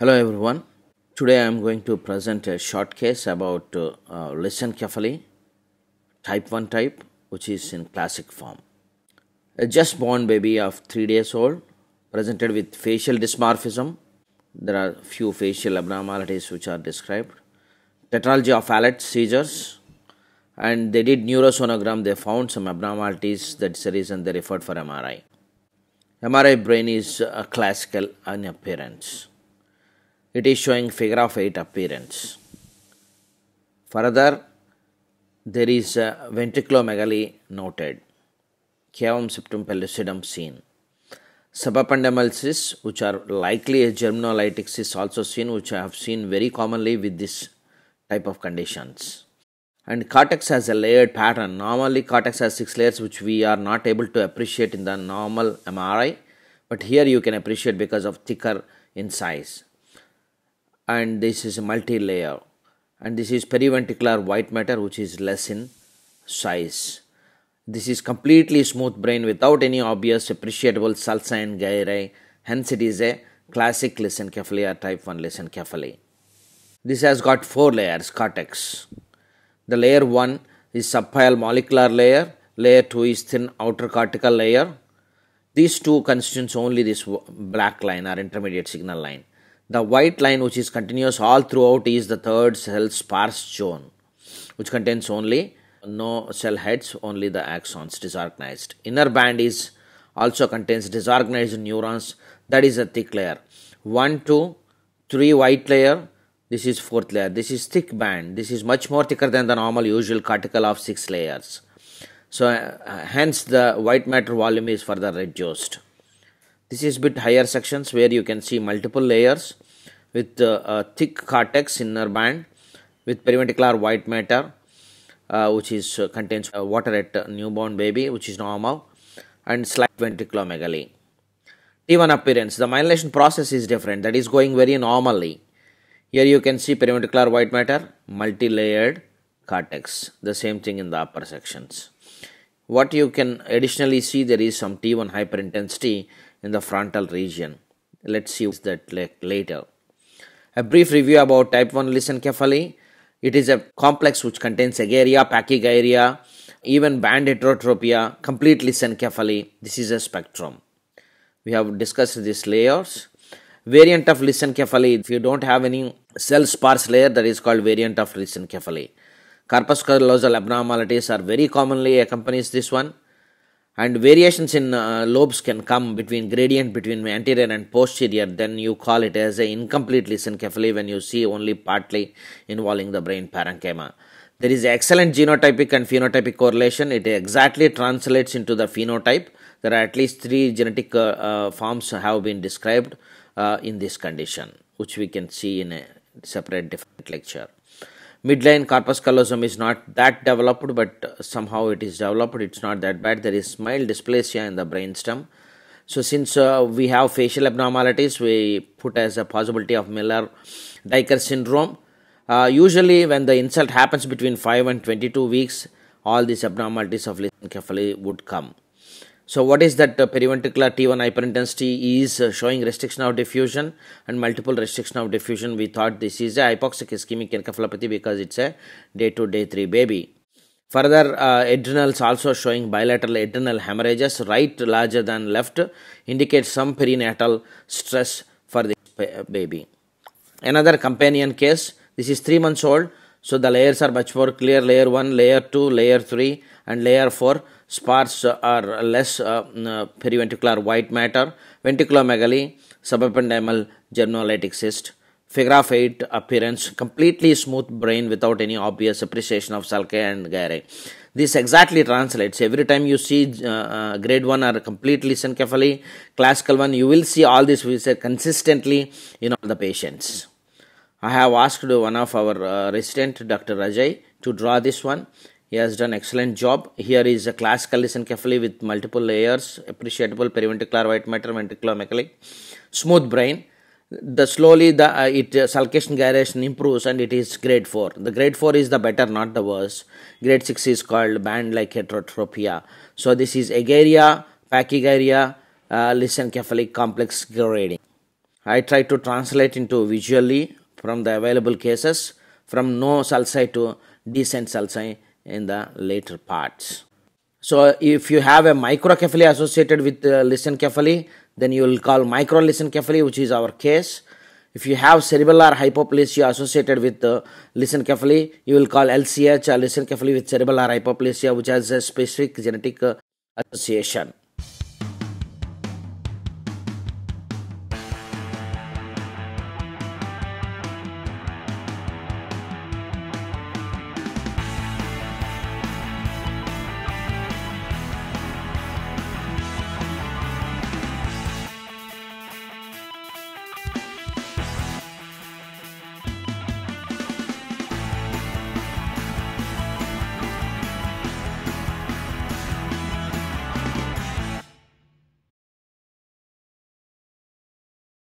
Hello everyone. Today I am going to present a short case about uh, listen carefully, type 1 type, which is in classic form. A just born baby of 3 days old presented with facial dysmorphism. There are few facial abnormalities which are described. Tetralogy of alert seizures and they did neurosonogram. They found some abnormalities. That's the reason they referred for MRI. MRI brain is uh, classical in appearance it is showing figure of 8 appearance. Further, there is ventriculomegaly noted. Chiavum septum pellucidum seen. cysts, which are likely a germanolytics, is also seen, which I have seen very commonly with this type of conditions. And cortex has a layered pattern. Normally, cortex has six layers, which we are not able to appreciate in the normal MRI, but here you can appreciate because of thicker in size and this is a multi-layer and this is periventricular white matter which is less in size. This is completely smooth brain without any obvious appreciable sulci and gyri. Hence, it is a classic lysencephaly or type 1 lysencephaly. This has got four layers cortex. The layer 1 is subpile molecular layer, layer 2 is thin outer cortical layer. These two constitutes only this black line or intermediate signal line. The white line, which is continuous all throughout, is the third cell sparse zone, which contains only no cell heads, only the axons disorganized. Inner band is also contains disorganized neurons, that is a thick layer. 1, 2, 3 white layer, this is fourth layer. This is thick band, this is much more thicker than the normal usual cortical of 6 layers. So, uh, hence the white matter volume is further reduced. This is bit higher sections where you can see multiple layers with uh, a thick cortex inner band with periventricular white matter uh, which is uh, contains uh, water at uh, newborn baby which is normal and slight ventriculomegaly. T1 appearance the myelination process is different that is going very normally. Here you can see periventricular white matter multi-layered cortex the same thing in the upper sections. What you can additionally see there is some T1 hyperintensity in the frontal region. Let's use that later. A brief review about type 1 Listen carefully. It is a complex which contains agarria, pachygyria, even band heterotropia, complete carefully. This is a spectrum. We have discussed these layers. Variant of listen carefully. if you don't have any cell sparse layer, that is called variant of Carpus Corpuscular abnormalities are very commonly accompanies this one and variations in uh, lobes can come between gradient between anterior and posterior then you call it as a incomplete lysencephaly when you see only partly involving the brain parenchyma there is excellent genotypic and phenotypic correlation it exactly translates into the phenotype there are at least three genetic uh, uh, forms have been described uh, in this condition which we can see in a separate different lecture midline corpus callosum is not that developed but somehow it is developed it's not that bad there is mild dysplasia in the brainstem so since uh, we have facial abnormalities we put as a possibility of miller dyker syndrome uh, usually when the insult happens between 5 and 22 weeks all these abnormalities of lysencephaly would come so what is that uh, periventricular T1 hyperintensity is uh, showing restriction of diffusion and multiple restriction of diffusion. We thought this is a hypoxic ischemic encephalopathy because it's a day 2, day 3 baby. Further, uh, adrenals also showing bilateral adrenal hemorrhages, right larger than left, indicates some perinatal stress for the uh, baby. Another companion case, this is 3 months old, so the layers are much more clear, layer 1, layer 2, layer 3, and layer 4 sparse or less uh, uh, periventricular white matter, ventriculomegaly, subependymal germinolatic cyst, figure of 8 appearance, completely smooth brain without any obvious appreciation of sulci and gyri. This exactly translates. Every time you see uh, uh grade 1 or complete carefully classical 1, you will see all this we say consistently in all the patients. I have asked one of our uh, resident, Dr. Rajay, to draw this one he has done excellent job. Here is a class carefully with multiple layers, appreciable periventricular white matter, ventricular mechanic smooth brain. The slowly the uh, it uh, sulcation gyration improves and it is grade 4. The grade 4 is the better, not the worse. Grade 6 is called band-like heterotropia. So this is agaria, pachygyria, uh, carefully complex grading. I try to translate into visually from the available cases from no sulci to decent sulci in the later parts. So if you have a microcephaly associated with uh, lysencephaly, then you will call micro microlysencephaly, which is our case. If you have cerebellar hypoplasia associated with uh, carefully, you will call LCH or carefully with cerebellar hypoplasia, which has a specific genetic uh, association.